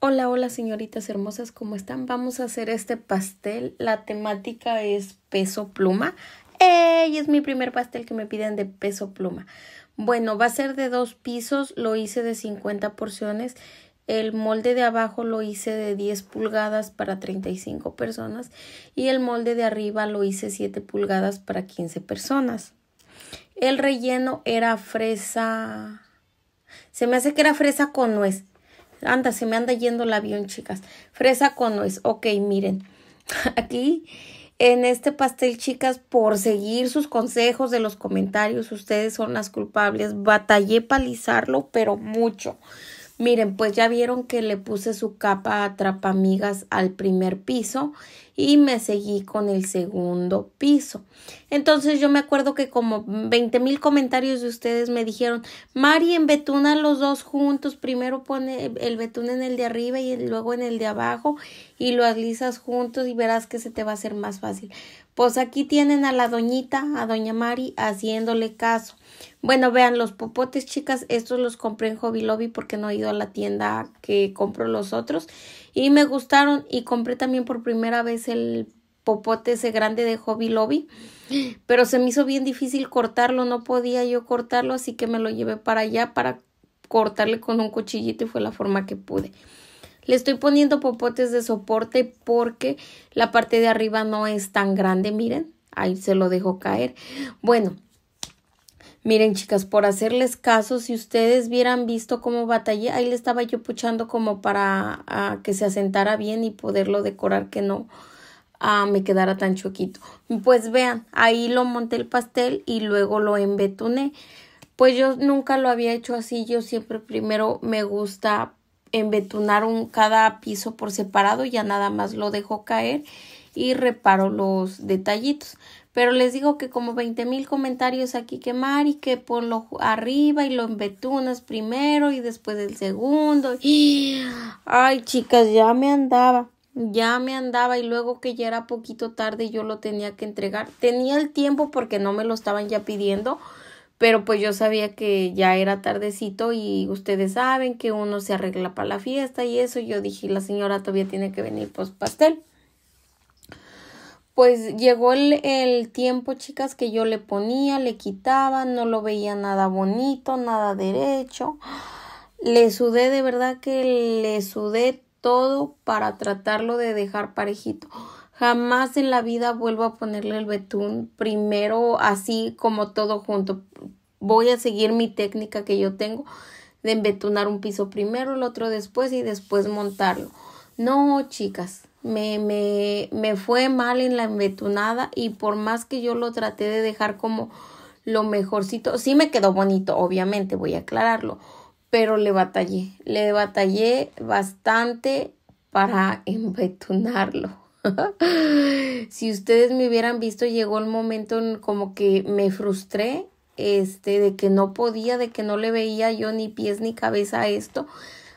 Hola, hola señoritas hermosas, ¿cómo están? Vamos a hacer este pastel. La temática es peso pluma. ¡Ey! Es mi primer pastel que me piden de peso pluma. Bueno, va a ser de dos pisos, lo hice de 50 porciones. El molde de abajo lo hice de 10 pulgadas para 35 personas y el molde de arriba lo hice 7 pulgadas para 15 personas. El relleno era fresa. Se me hace que era fresa con nuez. Anda, se me anda yendo el avión, chicas. Fresa con nuez. Ok, miren. Aquí en este pastel, chicas, por seguir sus consejos de los comentarios, ustedes son las culpables. Batallé palizarlo, pero mucho. Miren, pues ya vieron que le puse su capa atrapamigas al primer piso y me seguí con el segundo piso. Entonces yo me acuerdo que como 20 mil comentarios de ustedes me dijeron, Mari, en Betuna los dos juntos, primero pone el betún en el de arriba y luego en el de abajo y lo alisas juntos y verás que se te va a hacer más fácil. Pues aquí tienen a la doñita, a doña Mari, haciéndole caso. Bueno, vean los popotes, chicas. Estos los compré en Hobby Lobby porque no he ido a la tienda que compro los otros. Y me gustaron y compré también por primera vez el popote ese grande de Hobby Lobby, pero se me hizo bien difícil cortarlo, no podía yo cortarlo, así que me lo llevé para allá para cortarle con un cuchillito y fue la forma que pude. Le estoy poniendo popotes de soporte porque la parte de arriba no es tan grande, miren. Ahí se lo dejo caer. Bueno, Miren, chicas, por hacerles caso, si ustedes vieran visto cómo batallé, ahí le estaba yo puchando como para que se asentara bien y poderlo decorar que no me quedara tan choquito. Pues vean, ahí lo monté el pastel y luego lo embetuné. Pues yo nunca lo había hecho así, yo siempre primero me gusta embetunaron cada piso por separado, ya nada más lo dejo caer y reparo los detallitos. Pero les digo que como 20 mil comentarios aquí quemar y que ponlo arriba y lo embetunas primero y después el segundo. Y... Ay, chicas, ya me andaba. Ya me andaba y luego que ya era poquito tarde yo lo tenía que entregar. Tenía el tiempo porque no me lo estaban ya pidiendo pero pues yo sabía que ya era tardecito y ustedes saben que uno se arregla para la fiesta y eso, yo dije, la señora todavía tiene que venir post pues, pastel. Pues llegó el, el tiempo, chicas, que yo le ponía, le quitaba, no lo veía nada bonito, nada derecho. Le sudé, de verdad que le sudé todo para tratarlo de dejar parejito. Jamás en la vida vuelvo a ponerle el betún primero así como todo junto. Voy a seguir mi técnica que yo tengo de embetunar un piso primero, el otro después y después montarlo. No, chicas, me, me, me fue mal en la embetunada y por más que yo lo traté de dejar como lo mejorcito, sí me quedó bonito, obviamente, voy a aclararlo, pero le batallé, le batallé bastante para embetunarlo. si ustedes me hubieran visto, llegó el momento como que me frustré, este, de que no podía, de que no le veía yo ni pies ni cabeza a esto.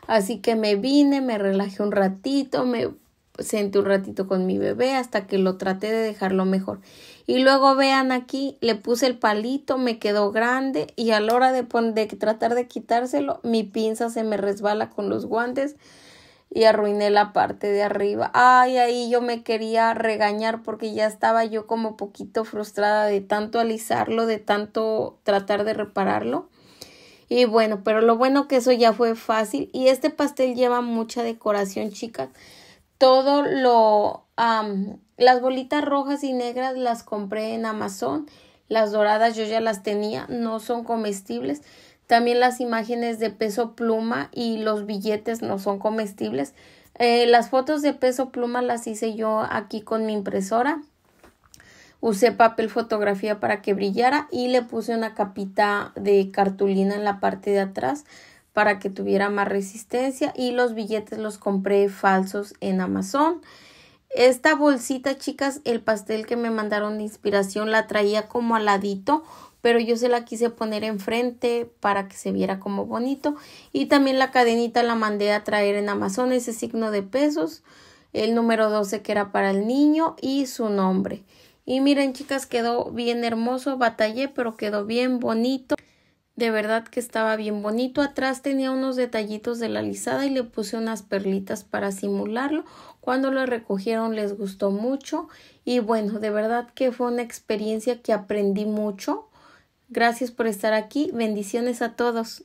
Así que me vine, me relajé un ratito, me senté un ratito con mi bebé hasta que lo traté de dejarlo mejor. Y luego vean aquí, le puse el palito, me quedó grande y a la hora de, de tratar de quitárselo, mi pinza se me resbala con los guantes y arruiné la parte de arriba. Ay, ahí yo me quería regañar porque ya estaba yo como poquito frustrada de tanto alisarlo, de tanto tratar de repararlo. Y bueno, pero lo bueno que eso ya fue fácil. Y este pastel lleva mucha decoración, chicas. Todo lo... las bolitas rojas y negras las compré en Amazon. Las doradas yo ya las tenía, no son comestibles también las imágenes de peso pluma y los billetes no son comestibles. Eh, las fotos de peso pluma las hice yo aquí con mi impresora. Usé papel fotografía para que brillara y le puse una capita de cartulina en la parte de atrás para que tuviera más resistencia y los billetes los compré falsos en Amazon. Esta bolsita, chicas, el pastel que me mandaron de inspiración la traía como aladito, pero yo se la quise poner enfrente para que se viera como bonito. Y también la cadenita la mandé a traer en Amazon, ese signo de pesos, el número 12 que era para el niño y su nombre. Y miren, chicas, quedó bien hermoso, batallé, pero quedó bien bonito. De verdad que estaba bien bonito. Atrás tenía unos detallitos de la lisada y le puse unas perlitas para simularlo. Cuando lo recogieron les gustó mucho. Y bueno, de verdad que fue una experiencia que aprendí mucho. Gracias por estar aquí. Bendiciones a todos.